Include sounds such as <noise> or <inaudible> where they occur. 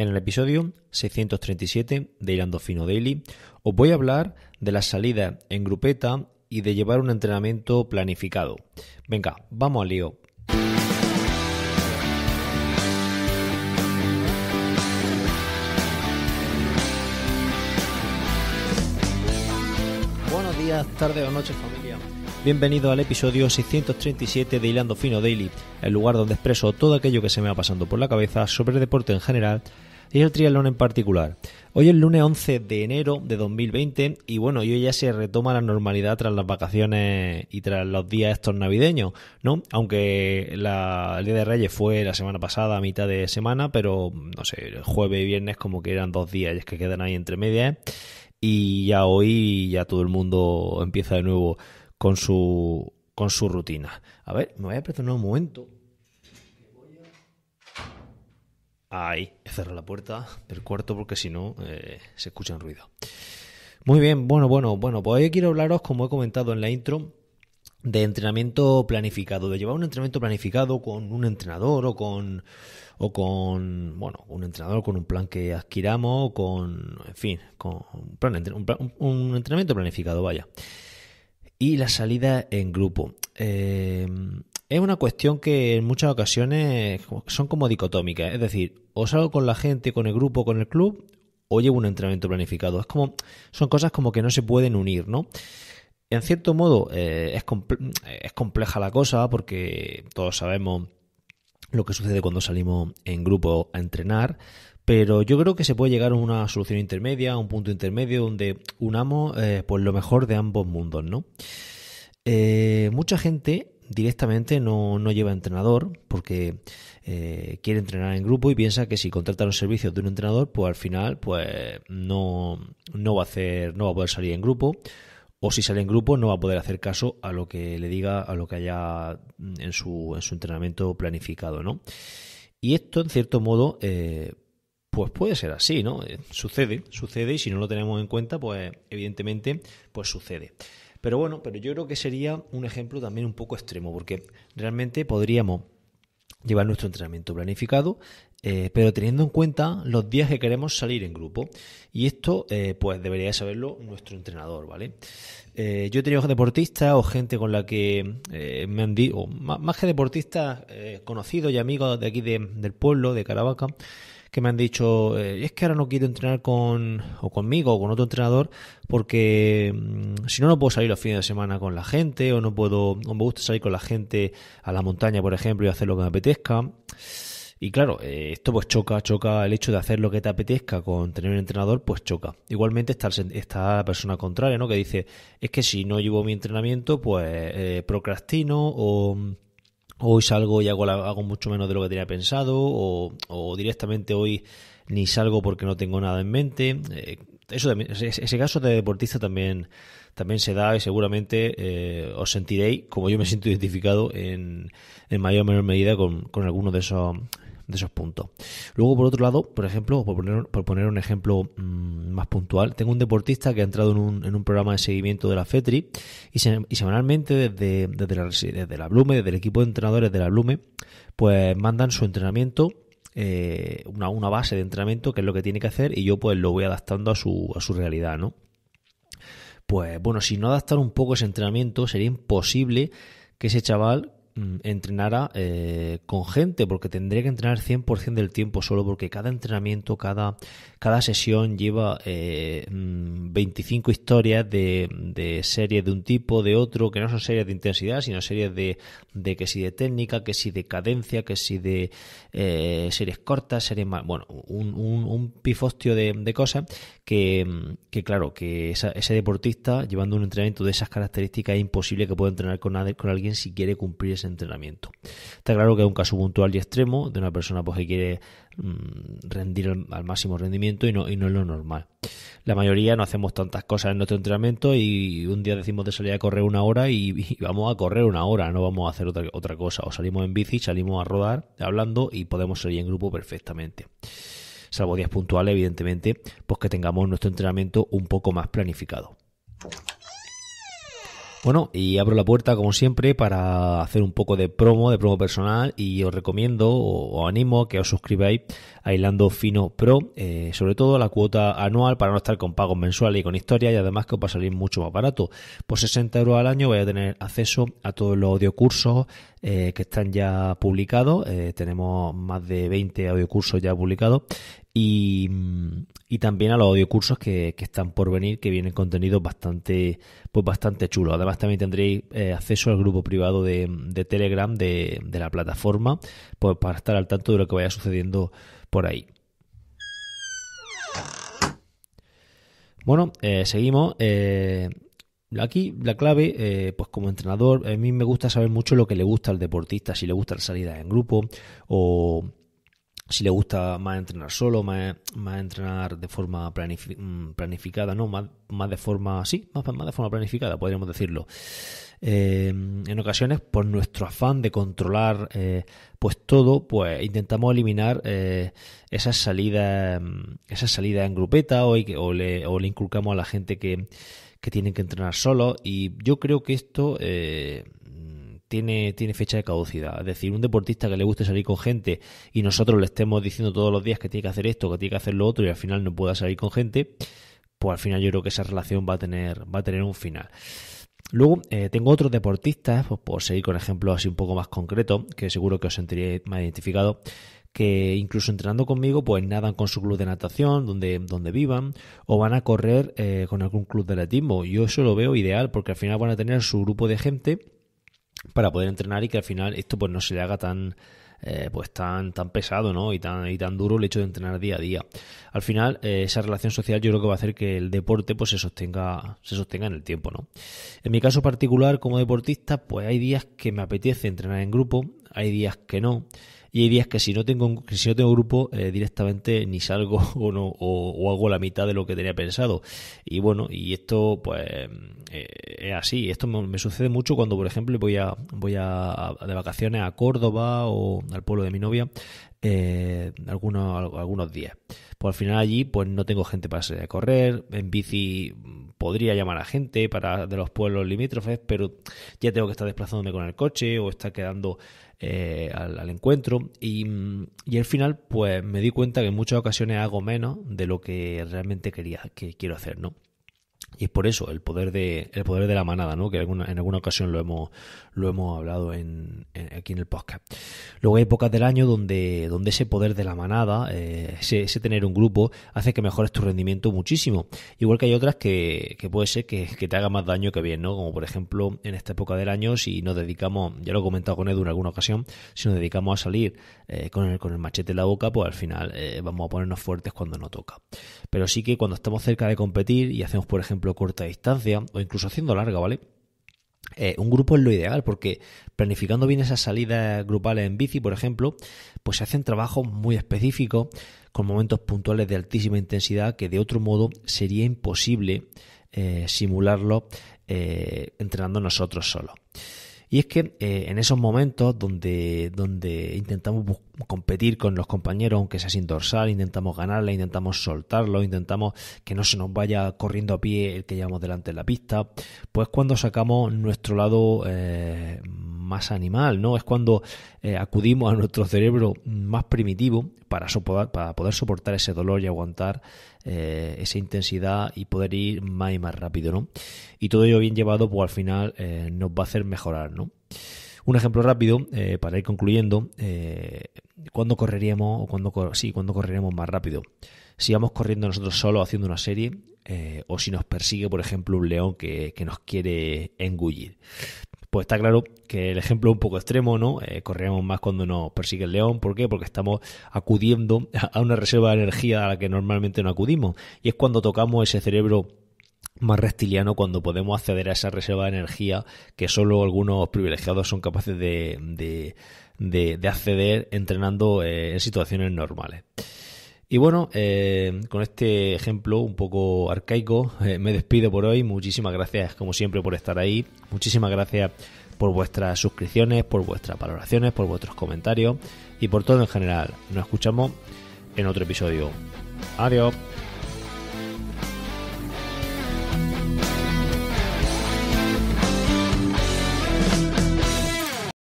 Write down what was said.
En el episodio 637 de Irando Fino Daily os voy a hablar de la salida en grupeta y de llevar un entrenamiento planificado. Venga, vamos al lío. Buenos días, tarde o noches familia. Bienvenido al episodio 637 de Hilando Fino Daily, el lugar donde expreso todo aquello que se me va pasando por la cabeza sobre deporte en general y el triatlón en particular. Hoy es el lunes 11 de enero de 2020 y bueno, hoy ya se retoma la normalidad tras las vacaciones y tras los días estos navideños, ¿no? Aunque la, el Día de Reyes fue la semana pasada, a mitad de semana, pero no sé, el jueves y viernes como que eran dos días y es que quedan ahí entre medias ¿eh? y ya hoy ya todo el mundo empieza de nuevo con su, con su rutina. A ver, me voy a apretar un momento. Ahí, he la puerta del cuarto porque si no eh, se escucha un ruido. Muy bien, bueno, bueno, bueno, pues hoy quiero hablaros, como he comentado en la intro, de entrenamiento planificado, de llevar un entrenamiento planificado con un entrenador o con, o con, bueno, un entrenador con un plan que adquiramos, con, en fin, con un, un entrenamiento planificado, vaya. Y la salida en grupo. Eh, es una cuestión que en muchas ocasiones son como dicotómicas. Es decir, o salgo con la gente, con el grupo, con el club, o llevo un entrenamiento planificado. Es como, son cosas como que no se pueden unir, ¿no? En cierto modo, eh, eh, es, compleja la cosa porque todos sabemos lo que sucede cuando salimos en grupo a entrenar, pero yo creo que se puede llegar a una solución intermedia, a un punto intermedio donde unamos eh, pues lo mejor de ambos mundos, ¿no? mucha gente directamente no, no lleva entrenador porque eh, quiere entrenar en grupo y piensa que si contrata los servicios de un entrenador, pues al final pues no, no, va a hacer, no va a poder salir en grupo o si sale en grupo no va a poder hacer caso a lo que le diga, a lo que haya en su, en su entrenamiento planificado, ¿no? Y esto, en cierto modo, eh, pues puede ser así, ¿no? Eh, sucede, sucede y si no lo tenemos en cuenta, pues evidentemente, pues sucede. Pero bueno, pero yo creo que sería un ejemplo también un poco extremo, porque realmente podríamos llevar nuestro entrenamiento planificado, eh, pero teniendo en cuenta los días que queremos salir en grupo. Y esto, eh, pues debería saberlo nuestro entrenador, ¿vale? Eh, yo he tenido deportistas o gente con la que me han dicho, más, que deportistas conocidos y amigos de aquí del pueblo, de Caravaca, que me han dicho, eh, es que ahora no quiero entrenar con, o conmigo o con otro entrenador, porque mm, si no, no puedo salir los fines de semana con la gente, o no puedo, o me gusta salir con la gente a la montaña, por ejemplo, y hacer lo que me apetezca. Y claro, eh, esto pues choca, choca el hecho de hacer lo que te apetezca con tener un entrenador, pues choca. Igualmente está, está la persona contraria, ¿no? Que dice, es que si no llevo mi entrenamiento, pues eh, procrastino o mm, hoy salgo y hago, hago mucho menos de lo que tenía pensado o, directamente hoy ni salgo porque no tengo nada en mente. Eh, eso ese, caso de deportista también, también se da y seguramente eh, os sentiréis, como yo me siento identificado, en, en mayor o menor medida con, con alguno de esos de esos puntos. Luego, por otro lado, por ejemplo, por poner, por poner un ejemplo mm, más puntual, tengo un deportista que ha entrado en un, en un programa de seguimiento de la FETRI y, semanalmente desde, desde, la, Blume, desde el equipo de entrenadores de la Blume, pues mandan su entrenamiento eh, una, una, base de entrenamiento, que es lo que tiene que hacer, y yo pues lo voy adaptando a su, a su realidad, ¿no? Pues bueno, si no adaptar un poco ese entrenamiento, sería imposible que ese chaval Mm, entrenara eh, con gente, porque tendría que entrenar 100% del tiempo solo, porque cada entrenamiento, cada, cada sesión lleva 25 eh, mm, historias de, series de un tipo, de otro, que no son series de intensidad, sino series de, de que si de técnica, que si de cadencia, que si de eh, series cortas, series más, bueno, un, un, pifostio de, cosas que, mm, que claro, que ese deportista llevando un entrenamiento de esas características es imposible que pueda entrenar con, con alguien si quiere cumplir ese entrenamiento. Está claro que es un caso puntual y extremo de una persona pues, que quiere mm, rendir al, máximo rendimiento y no, y no es lo normal. La mayoría no hacemos tantas cosas en nuestro entrenamiento y un día decimos de salir a correr una hora <laughs> y, vamos a correr una hora, no vamos a hacer otra, otra cosa. O salimos en bici, salimos a rodar hablando y podemos salir en grupo perfectamente salvo días puntuales, evidentemente, pues que tengamos nuestro entrenamiento un poco más planificado. Bueno, y abro la puerta como siempre para hacer un poco de promo, de promo personal y os recomiendo o, animo a que os suscribáis a Hilando Fino Pro, eh, sobre todo la cuota anual para no estar con pagos mensuales y con historia y además que os va a salir mucho más barato. Por 60 euros al año voy a tener acceso a todos los audiocursos eh, que están ya publicados, eh, tenemos más de 20 audiocursos ya publicados y, también a los audiocursos que, que están por venir, que vienen contenidos bastante, pues bastante chulos. Además, también tendréis eh, acceso al grupo privado de, Telegram de, la plataforma, pues para estar al tanto de lo que vaya sucediendo por ahí. Bueno, eh, seguimos. Eh, aquí la clave, pues como entrenador, a mí me gusta saber mucho lo que le gusta al deportista, si le gusta la salida en grupo o si le gusta más entrenar solo, más, más entrenar de forma mm, planificada, ¿no? Más, más, de forma, sí, más, más de forma planificada, podríamos decirlo. Eh, en ocasiones, por nuestro afán de controlar eh, pues todo, pues intentamos eliminar eh, esas salidas, mm, esas salidas en grupeta o, le, inculcamos a la gente que, que tienen que entrenar solo. Y yo creo que esto eh, tiene, tiene fecha de caducidad. Es decir, un deportista que le guste salir con gente y nosotros le estemos diciendo todos los días que tiene que hacer esto, que tiene que hacer lo otro y al final no pueda salir con gente, pues al final yo creo que esa relación va a tener, va a tener un final. Luego eh, tengo otros deportistas, pues por seguir con ejemplos así un poco más concretos, que seguro que os sentiréis más identificados, que incluso entrenando conmigo, pues nadan con su club de natación, donde, donde vivan, o van a correr eh, con algún club de atletismo. Yo eso lo veo ideal, porque al final van a tener su grupo de gente para poder entrenar y que al final esto pues no se le haga tan eh, pues tan, tan pesado ¿no? y, tan, y tan duro el hecho de entrenar día a día. Al final, eh, esa relación social yo creo que va a hacer que el deporte pues, se, sostenga, se sostenga en el tiempo. ¿no? En mi caso particular como deportista, pues hay días que me apetece entrenar en grupo, hay días que no. Y hay días que si no tengo, si grupo, eh, directamente ni salgo <laughs> o, hago la mitad de lo que tenía pensado. Y bueno, y esto pues eh, es así. Esto me, sucede mucho cuando, por ejemplo, voy a, voy de vacaciones a Córdoba o al pueblo de mi novia. Eh, algunos, algunos días. Pues al final allí pues no tengo gente para correr, en bici podría llamar a gente para de los pueblos limítrofes, pero ya tengo que estar desplazándome con el coche o estar quedando eh, al, al, encuentro y, y, al final pues me di cuenta que en muchas ocasiones hago menos de lo que realmente quería, que quiero hacer, ¿no? Y es por eso el poder de, el poder de la manada, ¿no? que alguna, en alguna ocasión lo hemos, lo hemos hablado en, aquí en el podcast. Luego hay épocas del año donde, donde ese poder de la manada, eh, ese, tener un grupo, hace que mejores tu rendimiento muchísimo. Igual que hay otras que, puede ser que, te haga más daño que bien, ¿no? como por ejemplo en esta época del año si nos dedicamos, ya lo he comentado con Edu en alguna ocasión, si nos dedicamos a salir eh, con, el, con el machete en la boca, pues al final eh, vamos a ponernos fuertes cuando no toca. Pero sí que cuando estamos cerca de competir y hacemos por ejemplo corta distancia o incluso haciendo larga, ¿vale? Eh, un grupo es lo ideal porque planificando bien esas salidas grupales en bici, por ejemplo, pues se hacen trabajos muy específicos con momentos puntuales de altísima intensidad que de otro modo sería imposible eh, simularlo eh, entrenando nosotros solos. Y es que en esos momentos donde, donde intentamos competir con los compañeros, aunque sea sin dorsal, intentamos ganarle, intentamos soltarlo, intentamos que no se nos vaya corriendo a pie el que llevamos delante en la pista, pues cuando sacamos nuestro lado eh, más animal, ¿no? Es cuando eh, acudimos a nuestro cerebro más primitivo para, soportar, para poder soportar ese dolor y aguantar eh, esa intensidad y poder ir más y más rápido, ¿no? Y todo ello bien llevado, pues al final nos va a hacer mejorar, ¿no? Un ejemplo rápido, eh, para ir concluyendo, eh, ¿cuándo correríamos o cuando sí, cuando correríamos más rápido? Si vamos corriendo nosotros solos haciendo una serie eh, o si nos persigue, por ejemplo, un león que, nos quiere engullir. Pues está claro que el ejemplo es un poco extremo, ¿no? Corremos más cuando nos persigue el león. ¿Por qué? Porque estamos acudiendo a una reserva de energía a la que normalmente no acudimos. Y es cuando tocamos ese cerebro más reptiliano cuando podemos acceder a esa reserva de energía que solo algunos privilegiados son capaces de, acceder entrenando eh, en situaciones normales. Y bueno, eh, con este ejemplo un poco arcaico, eh, me despido por hoy. Muchísimas gracias, como siempre, por estar ahí. Muchísimas gracias por vuestras suscripciones, por vuestras valoraciones, por vuestros comentarios y por todo en general. Nos escuchamos en otro episodio. Adiós.